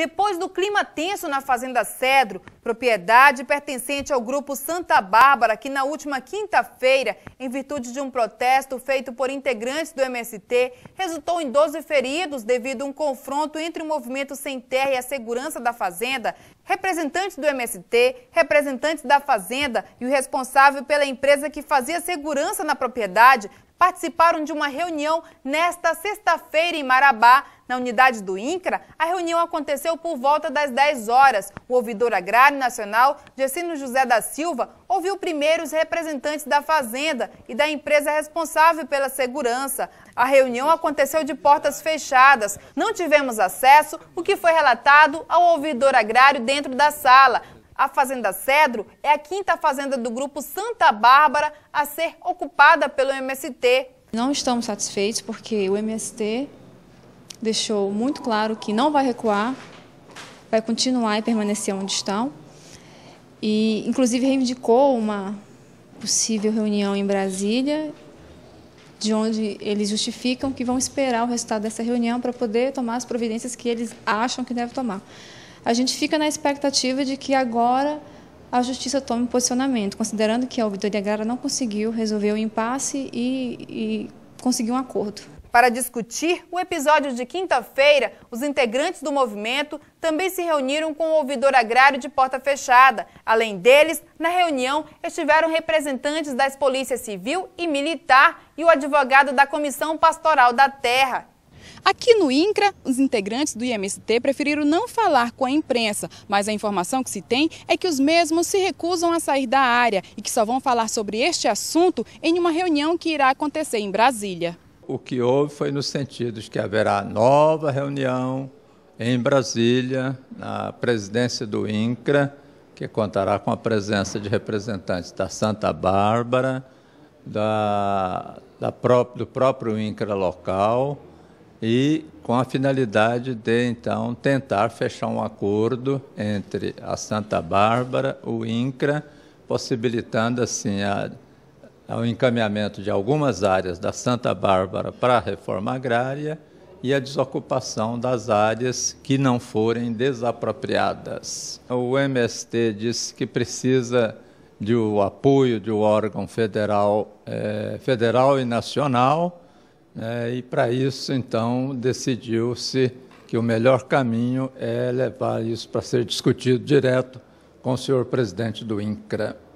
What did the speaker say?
Depois do clima tenso na Fazenda Cedro, propriedade pertencente ao Grupo Santa Bárbara, que na última quinta-feira em virtude de um protesto feito por integrantes do MST, resultou em 12 feridos devido a um confronto entre o movimento Sem Terra e a Segurança da Fazenda, representantes do MST, representantes da Fazenda e o responsável pela empresa que fazia segurança na propriedade participaram de uma reunião nesta sexta-feira em Marabá, na unidade do INCRA, a reunião aconteceu por volta das 10 horas. O ouvidor agrário nacional, Gessino José da Silva, ouviu primeiro os representantes da Fazenda e da empresa responsável pela segurança. A reunião aconteceu de portas fechadas. Não tivemos acesso, o que foi relatado ao ouvidor agrário dentro da sala. A Fazenda Cedro é a quinta fazenda do grupo Santa Bárbara a ser ocupada pelo MST. Não estamos satisfeitos porque o MST deixou muito claro que não vai recuar, vai continuar e permanecer onde estão. E, inclusive, reivindicou uma possível reunião em Brasília, de onde eles justificam que vão esperar o resultado dessa reunião para poder tomar as providências que eles acham que devem tomar. A gente fica na expectativa de que agora a Justiça tome posicionamento, considerando que a Auditoria Agrária não conseguiu resolver o impasse e, e conseguir um acordo. Para discutir o episódio de quinta-feira, os integrantes do movimento também se reuniram com o ouvidor agrário de porta fechada. Além deles, na reunião estiveram representantes das polícias civil e militar e o advogado da Comissão Pastoral da Terra. Aqui no INCRA, os integrantes do IMST preferiram não falar com a imprensa, mas a informação que se tem é que os mesmos se recusam a sair da área e que só vão falar sobre este assunto em uma reunião que irá acontecer em Brasília o que houve foi no sentido de que haverá nova reunião em Brasília, na presidência do INCRA, que contará com a presença de representantes da Santa Bárbara, da, da pró do próprio INCRA local, e com a finalidade de, então, tentar fechar um acordo entre a Santa Bárbara, o INCRA, possibilitando, assim, a ao encaminhamento de algumas áreas da Santa Bárbara para a reforma agrária e a desocupação das áreas que não forem desapropriadas. O MST disse que precisa de apoio de um órgão federal, eh, federal e nacional, eh, e para isso, então, decidiu-se que o melhor caminho é levar isso para ser discutido direto com o senhor presidente do INCRA.